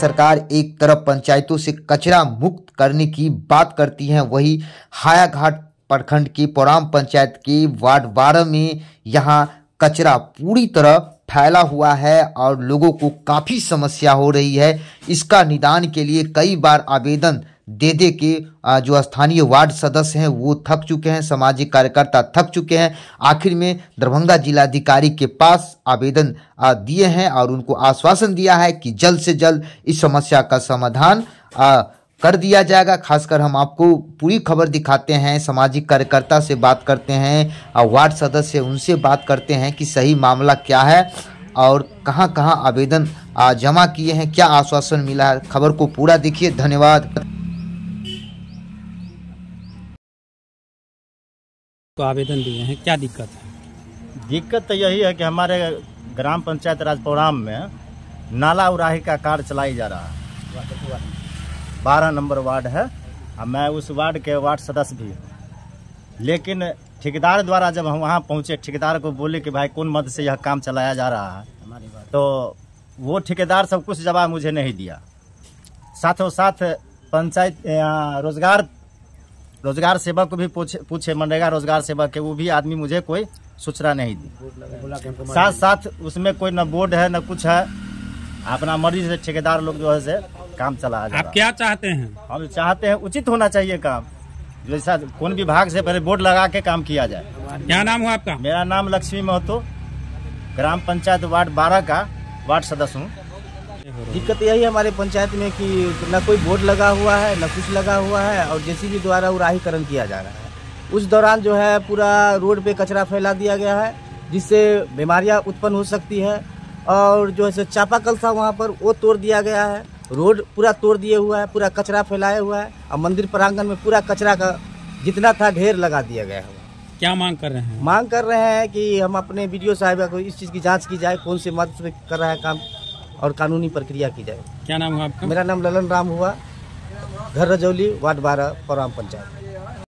सरकार एक तरफ पंचायतों से कचरा मुक्त करने की बात करती है वही हायाघाट प्रखंड की पोराम पंचायत के वार्ड बारह में यहाँ कचरा पूरी तरह फैला हुआ है और लोगों को काफ़ी समस्या हो रही है इसका निदान के लिए कई बार आवेदन दे दे के जो स्थानीय वार्ड सदस्य हैं वो थक चुके हैं सामाजिक कार्यकर्ता थक चुके हैं आखिर में दरभंगा जिलाधिकारी के पास आवेदन दिए हैं और उनको आश्वासन दिया है कि जल्द से जल्द इस समस्या का समाधान कर दिया जाएगा खासकर हम आपको पूरी खबर दिखाते हैं सामाजिक कार्यकर्ता से बात करते हैं वार्ड सदस्य उनसे बात करते हैं कि सही मामला क्या है और कहां कहां आवेदन जमा किए हैं क्या आश्वासन मिला है खबर को पूरा देखिए धन्यवाद को आवेदन दिए हैं क्या दिक्कत है दिक्कत तो यही है कि हमारे ग्राम पंचायत राजपौराम में नाला उराही का कार्य चलाई जा रहा है बारह नंबर वार्ड है और मैं उस वार्ड के वार्ड सदस्य भी हूँ लेकिन ठेकेदार द्वारा जब हम वहाँ पहुँचे ठेकेदार को बोले कि भाई कौन मद से यह काम चलाया जा रहा है तो वो ठेकेदार सब कुछ जवाब मुझे नहीं दिया साथों साथ पंचायत रोजगार रोजगार सेवक को भी पूछे पूछे मनरेगा रोजगार सेवक के वो भी आदमी मुझे कोई सूचना नहीं दी साथ साथ उसमें कोई न बोर्ड है न कुछ है अपना मर्जी से ठेकेदार लोग जो है से काम चला आप क्या चाहते हैं हम चाहते हैं उचित होना चाहिए काम जैसा कौन विभाग से पहले बोर्ड लगा के काम किया जाए क्या नाम हुआ आपका मेरा नाम लक्ष्मी महतो ग्राम पंचायत वार्ड बारह का वार्ड सदस्य हूँ दिक्कत यही है हमारे पंचायत में कि न कोई बोर्ड लगा हुआ है न कुछ लगा हुआ है और जेसीबी द्वारा उराहीकरण किया जा रहा है उस दौरान जो है पूरा रोड पे कचरा फैला दिया गया है जिससे बीमारियां उत्पन्न हो सकती है और जो है चापाकल था वहाँ पर वो तोड़ दिया गया है रोड पूरा तोड़ दिए हुआ है पूरा कचरा फैलाया हुआ है और मंदिर प्रांगण में पूरा कचरा का जितना था ढेर लगा दिया गया है क्या मांग कर रहे हैं मांग कर रहे हैं कि हम अपने वीडियो साहब को इस चीज़ की जांच की जाए कौन से मद कर रहा है काम और कानूनी प्रक्रिया की जाए क्या नाम हुआ आपका मेरा नाम ललन राम हुआ घर रजौली वार्ड बारह पौराम पंचायत